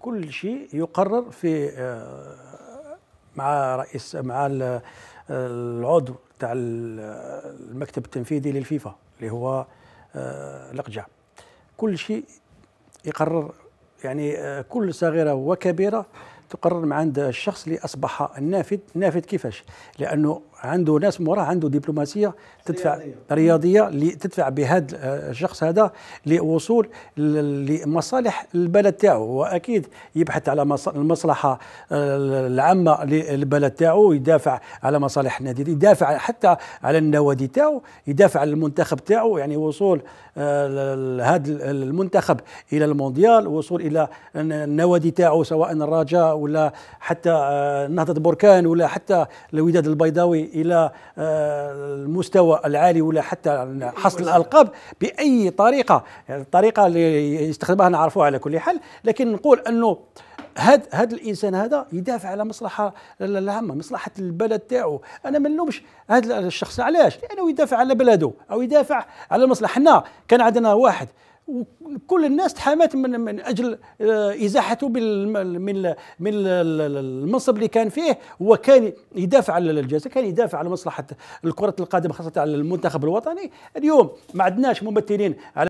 كل شيء يقرر في آه، مع رئيس مع آه، العضو تاع آه، المكتب التنفيذي للفيفا اللي هو لقجع كل شيء يقرر يعني كل صغيره وكبيره تقرر مع عند الشخص اللي اصبح النافذ نافذ كيفاش لانه عنده ناس موراه عنده دبلوماسيه تدفع رياضيه, رياضية تدفع بهذا الشخص هذا لوصول لمصالح البلد تاعو واكيد يبحث على المصلحه آه، العامه للبلد تاعو يدافع على مصالح النادي يدافع حتى على النوادي تاعو يدافع على المنتخب تاعو يعني وصول هذا آه، المنتخب الى المونديال وصول الى النوادي تاعو سواء الرجاء ولا حتى آه، نهضه بركان ولا حتى الوداد البيضاوي الى آه، المستوى العالي ولا حتى حصل الالقاب باي طريقه يعني الطريقه اللي يستخدمها نعرفوها على كل حال لكن نقول انه هاد هاد الانسان هذا يدافع على مصلحه العامه مصلحه البلد تاعو انا ما نلومش هذا الشخص علاش لانه يدافع على بلده او يدافع على المصلحه حنا كان عندنا واحد وكل الناس تحامت من, من اجل آه، ازاحته من من المنصب اللي كان فيه وكان يدافع على الجزائر كان يدافع على مصلحه الكره القادمه خاصه على المنتخب الوطني اليوم ما عندناش ممثلين على